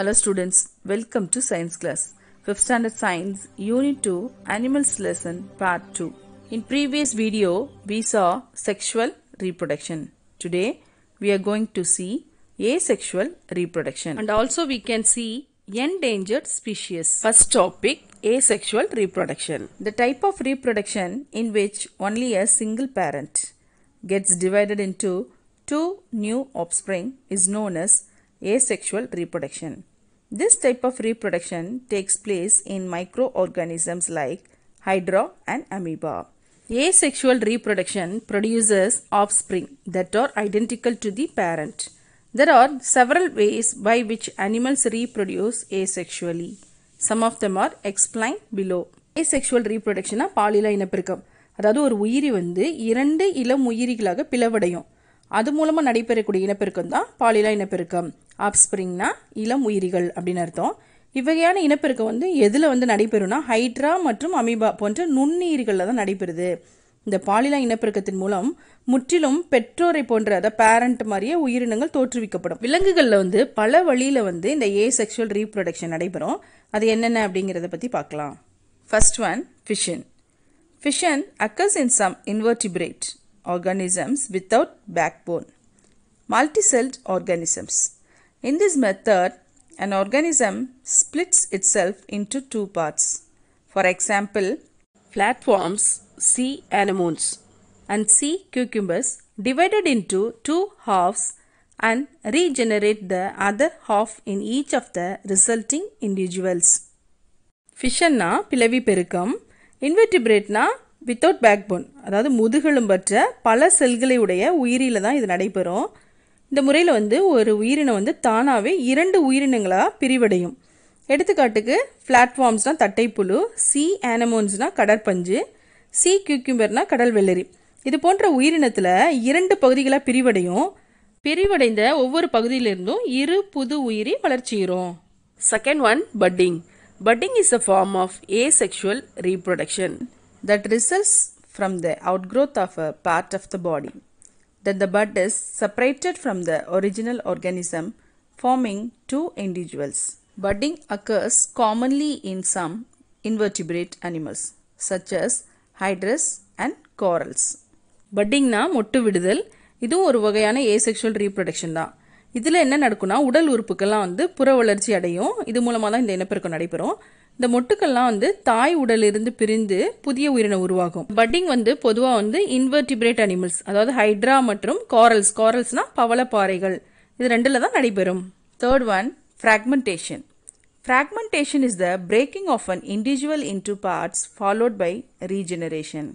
Hello students, welcome to science class. 5th standard science unit 2 animals lesson part 2. In previous video we saw sexual reproduction. Today we are going to see asexual reproduction and also we can see endangered species. First topic asexual reproduction. The type of reproduction in which only a single parent gets divided into two new offspring is known as asexual reproduction. This type of reproduction takes place in microorganisms like hydra and amoeba. Asexual reproduction produces offspring that are identical to the parent. There are several ways by which animals reproduce asexually. Some of them are explained below. Asexual reproduction பாலில இனப்பெருக்கம் அதாவது ஒரு உயிரி வந்து இரண்டு இளம் உயிரிகளாக பிளவடையும் அது மூலமாக நடைபெறக்கூடிய இனப்பெருக்கம் தான் பாலிலா இனப்பெருக்கம் ஆப்ஸ்பிரிங்னா இளம் உயிரிகள் அப்படின்னு அர்த்தம் இவ்வகையான இனப்பெருக்கம் வந்து எதில் வந்து நடைபெறும்னா ஹைட்ரா மற்றும் அமீபா போன்ற நுண்ணுயிர்களில் தான் நடைபெறுது இந்த பாலிலா இனப்பெருக்கத்தின் மூலம் முற்றிலும் பெற்றோரை போன்ற அதாவது பேரண்ட் மாதிரியே உயிரினங்கள் தோற்றுவிக்கப்படும் விலங்குகளில் வந்து பல வழியில் வந்து இந்த ஏ செக்ஷுவல் ரீப்ரொடக்ஷன் நடைபெறும் அது என்னென்ன அப்படிங்கிறத பற்றி பார்க்கலாம் first one fission fission occurs in some invertebrate organisms without backbone multicelled organisms In this method, an organism splits itself into two parts. For example, flatworms, sea anemones, and sea cucumbers divided into two halves and regenerate the other half in each of the resulting individuals. ஃபிஷன்னா பிளவி பெருக்கம் இன்வெர்டிபிரேட்னா without backbone. Phone அதாவது முதுகெலும்பற்ற பல செல்களை உடைய உயிரியில் தான் இது நடைபெறும் இந்த முறையில் வந்து ஒரு உயிரினம் வந்து தானாகவே இரண்டு உயிரினங்களாக பிரிவடையும் எடுத்துக்காட்டுக்கு பிளாட்ஃபார்ம்ஸ்னால் தட்டைப்புழு சி ஆனமோன்ஸ்னால் கடற்பஞ்சு சி கியூக்யூம்பர்னா கடல் வெள்ளரி இது போன்ற உயிரினத்தில் இரண்டு பகுதிகளாக பிரிவடையும் பிரிவடைந்த ஒவ்வொரு பகுதியிலிருந்தும் இரு புது உயிரி வளர்ச்சிகிறோம் second one budding budding is a form of asexual reproduction that results from the outgrowth of a part of the body that the bud is separated from the original organism, forming two individuals. Budding occurs commonly in some invertebrate animals, such as hydras and corals. பட்டிங்னா மொட்டு விடுதல் இதுவும் ஒரு வகையான asexual reproduction தான் இதில் என்ன நடக்கும்னா உடல் உறுப்புக்கெல்லாம் வந்து புற வளர்ச்சி அடையும் இது மூலமாக தான் இந்த இனப்பெருக்கம் நடைபெறும் இந்த மொட்டுக்கள்லாம் வந்து தாய் உடல் இருந்து பிரிந்து புதிய உயிரினம் உருவாகும் பட்டிங் வந்து பொதுவா வந்து இன்வெர்டிபிரேட் அனிமல்ஸ் அதாவது ஹைட்ரா மற்றும் காரல்ஸ் காரல்ஸ்னா பாறைகள் இது ரெண்டுல தான் நடைபெறும் third one fragmentation fragmentation is the breaking of an individual into parts followed by regeneration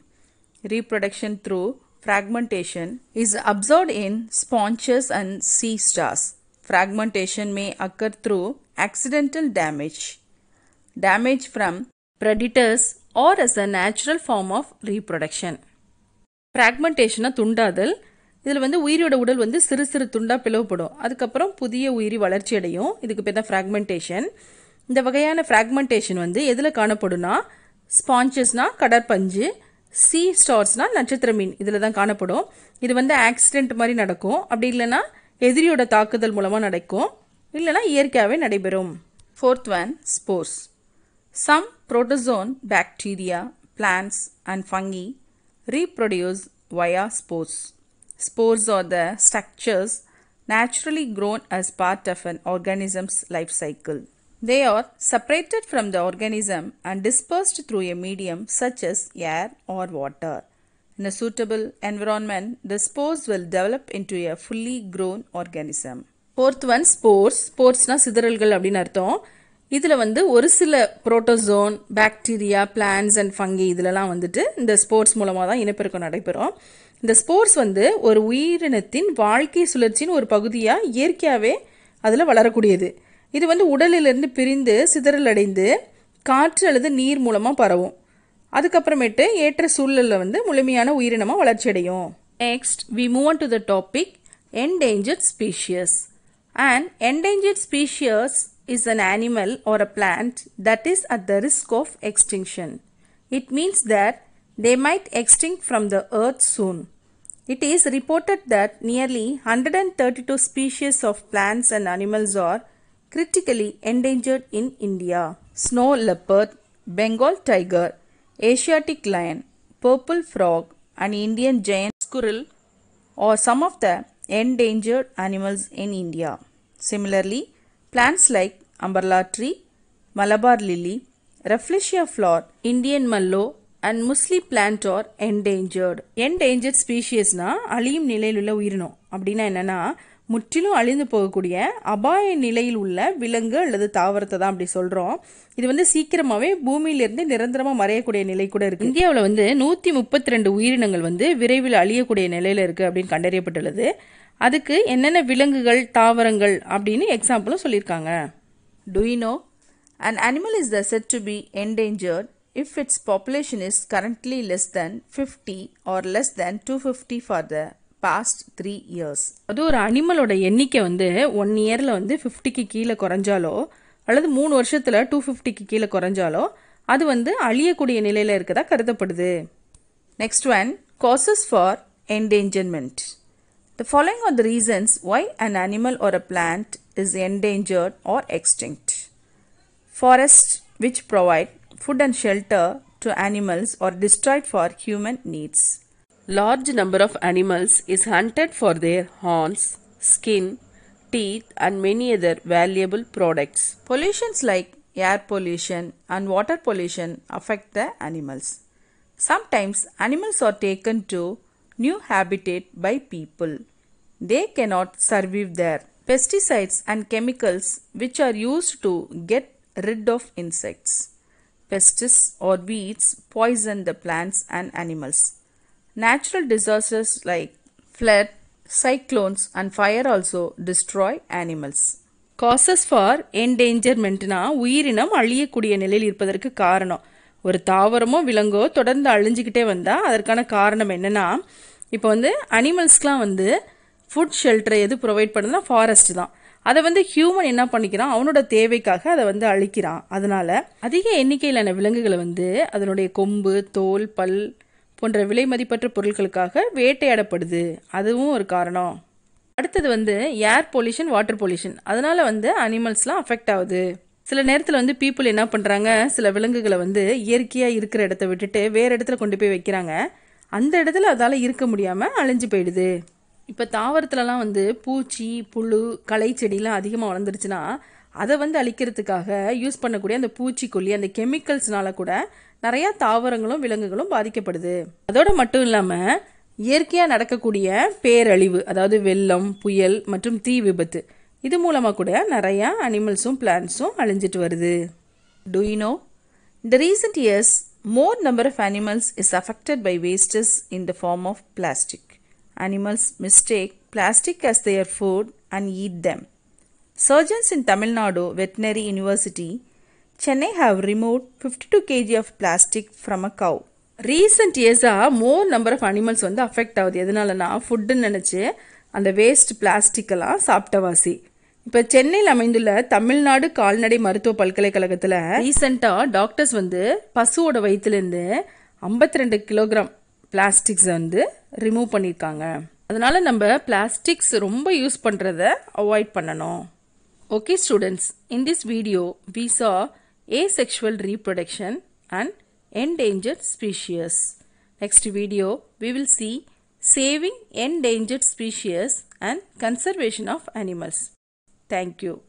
reproduction through fragmentation is observe in sponges and sea stars fragmentation may occur through accidental damage damage from predators or as a natural form of reproduction ஃப்ராக்மெண்டேஷனை துண்டாதல் இதில் வந்து உயிரியோட உடல் வந்து சிறு சிறு துண்டாக பிளவுபடும் அதுக்கப்புறம் புதிய உயிரி வளர்ச்சி அடையும் இதுக்கு பேர் தான் ஃப்ராக்மெண்டேஷன் இந்த வகையான ஃப்ராக்மெண்டேஷன் வந்து எதில் காணப்படும்னா ஸ்பான்சஸ்னால் கடற்பஞ்சு சி ஸ்டார்ஸ்னால் நட்சத்திர மீன் இதில் தான் காணப்படும் இது வந்து ஆக்சிடெண்ட் மாதிரி நடக்கும் அப்படி இல்லைனா எதிரியோட தாக்குதல் மூலமாக நடக்கும் இல்லைனா இயற்கையாகவே நடைபெறும் fourth one spores Some protozoan bacteria, plants and fungi reproduce via spores. Spores are the structures naturally grown as part of an organism's life cycle. They are separated from the organism and dispersed through a medium such as air or water. In a suitable environment, the spores will develop into a fully grown organism. Fourth one, Spores ஸ்போர்ட்ஸ்னால் சிதறல்கள் அப்படின்னு அர்த்தம் இதில் வந்து ஒரு சில protozoan bacteria plants and fungi இதிலலாம் வந்துட்டு இந்த ஸ்போர்ட்ஸ் மூலமாக தான் இனப்பெருக்கம் நடைபெறும் இந்த ஸ்போர்ட்ஸ் வந்து ஒரு உயிரினத்தின் வாழ்க்கை சுழற்சியின் ஒரு பகுதியாக இயற்கையாகவே அதில் வளரக்கூடியது இது வந்து உடலிலிருந்து பிரிந்து சிதறல் அடைந்து காற்று அல்லது நீர் மூலமாக பரவும் அதுக்கப்புறமேட்டு ஏற்ற சூழலில் வந்து முழுமையான உயிரினமாக வளர்ச்சி அடையும் next we move to the topic endangered species and endangered species is an animal or a plant that is at the risk of extinction. It means that they might extinct from the earth soon. It is reported that nearly 132 species of plants and animals are critically endangered in India. Snow leopard, Bengal tiger, Asiatic lion, purple frog, and Indian giant squirrel are some of the endangered animals in India. Similarly, Plants like umbrella tree, Malabar lily, Rafflesia flower, Indian mallow and musli plant are endangered endangered ஸ்பீஷியஸ்னா அழியும் நிலையில் உள்ள உயிரினம் அப்படின்னா என்னென்னா முற்றிலும் அழிந்து போகக்கூடிய அபாய நிலையில் உள்ள விலங்கு அல்லது தாவரத்தை தான் அப்படி சொல்கிறோம் இது வந்து சீக்கிரமாகவே பூமியிலிருந்து நிரந்தரமாக மறையக்கூடிய நிலை கூட இருக்குது இந்தியாவில் வந்து நூற்றி முப்பத்தி ரெண்டு உயிரினங்கள் வந்து விரைவில் அழியக்கூடிய நிலையில் இருக்குது அப்படின்னு கண்டறியப்பட்டுள்ளது அதுக்கு என்னென்ன விலங்குகள் தாவரங்கள் அப்படின்னு எக்ஸாம்பிளும் சொல்லியிருக்காங்க டுயினோ and animal is the said to be endangered its population is currently less than fifty or less than two fifty for the past three years அது ஒரு அனிமலோட எண்ணிக்கை வந்து ஒன் இயரில் வந்து ஃபிஃப்டிக்கு கீழே குறைஞ்சாலோ அல்லது மூணு வருஷத்தில் டூ ஃபிஃப்டிக்கு கீழே குறைஞ்சாலோ அது வந்து அழியக்கூடிய நிலையில் இருக்கதா கருதப்படுது next one causes for endangerment the following are the reasons why an animal or a plant is endangered or extinct forest which provide food and shelter to animals are destroyed for human needs Large number of animals is hunted for their horns, skin, teeth and many other valuable products. Pollutions like air pollution and water pollution affect the animals. Sometimes animals are taken to new habitat by people. They cannot survive there. Pesticides and chemicals which are used to get rid of insects. Pests or weeds poison the plants and animals. Natural disasters like flood, cyclones and fire also destroy animals. Causes for என்டேஞ்சர்மெண்ட்னா உயிரினம் அழியக்கூடிய நிலையில் இருப்பதற்கு காரணம் ஒரு தாவரமோ விலங்கோ தொடர்ந்து அழிஞ்சிக்கிட்டே வந்தால் அதற்கான காரணம் என்னென்னா இப்போ வந்து அனிமல்ஸ்க்கெலாம் வந்து ஃபுட் ஷெல்டரை எது ப்ரொவைட் பண்ணுதுன்னா ஃபாரஸ்ட் தான் அதை வந்து ஹியூமன் என்ன பண்ணிக்கிறான் அவனோட தேவைக்காக அதை வந்து அழிக்கிறான் அதனால் அதிக எண்ணிக்கையிலான விலங்குகளை வந்து அதனுடைய கொம்பு தோல் பல் போன்ற விலை மதிப்பற்ற பொருட்களுக்காக வேட்டையாடப்படுது அதுவும் ஒரு காரணம் அடுத்தது வந்து ஏர் பொல்யூஷன் வாட்டர் பொல்யூஷன் அதனால் வந்து அனிமல்ஸ்லாம் அஃபெக்ட் ஆகுது சில நேரத்தில் வந்து பீப்புள் என்ன பண்ணுறாங்க சில விலங்குகளை வந்து இயற்கையாக இருக்கிற இடத்த விட்டுட்டு வேறு இடத்துல கொண்டு போய் வைக்கிறாங்க அந்த இடத்துல அதால் இருக்க முடியாமல் அழிஞ்சு போயிடுது இப்போ தாவரத்துலலாம் வந்து பூச்சி புழு களை செடிலாம் அதிகமாக வளர்ந்துருச்சுன்னா அதை வந்து அழிக்கிறதுக்காக யூஸ் பண்ணக்கூடிய அந்த பூச்சிக்கொல்லி அந்த கெமிக்கல்ஸ்னால கூட நிறையா தாவரங்களும் விலங்குகளும் பாதிக்கப்படுது அதோட மட்டும் இல்லாமல் இயற்கையாக நடக்கக்கூடிய பேரழிவு அதாவது வெள்ளம் புயல் மற்றும் தீ விபத்து இது மூலமாக கூட நிறையா அனிமல்ஸும் பிளான்ஸும் அழிஞ்சிட்டு வருது டு இந்த recent years more number of animals is affected by wastes in the form of plastic animals mistake plastic as there food and eat them surgeons in Tamil Nadu veterinary university Chennai Chennai remove fifty two KG of plastic from a cow. Recent இயர்ஸாக more number of animals வந்து affect ஆகுது எதனாலனா ஃபுட்டுன்னு நினச்சி அந்த waste பிளாஸ்டிக்கெல்லாம் சாப்பிட்டவாசி இப்போ சென்னையில் அமைந்துள்ள தமிழ்நாடு கால்நடை மருத்துவ பல்கலைக்கழகத்தில் ரீசெண்டாக டாக்டர்ஸ் வந்து பசுவோட வயிற்றுலேருந்து ஐம்பத்தி ரெண்டு கிலோகிராம் பிளாஸ்டிக்ஸை வந்து ரிமூவ் பண்ணியிருக்காங்க அதனால் நம்ம பிளாஸ்டிக்ஸ் ரொம்ப யூஸ் பண்ணுறத அவாய்ட் பண்ணணும் okay students in this video we asexual reproduction and endangered species. Next video, we will see saving endangered species and conservation of animals. Thank you.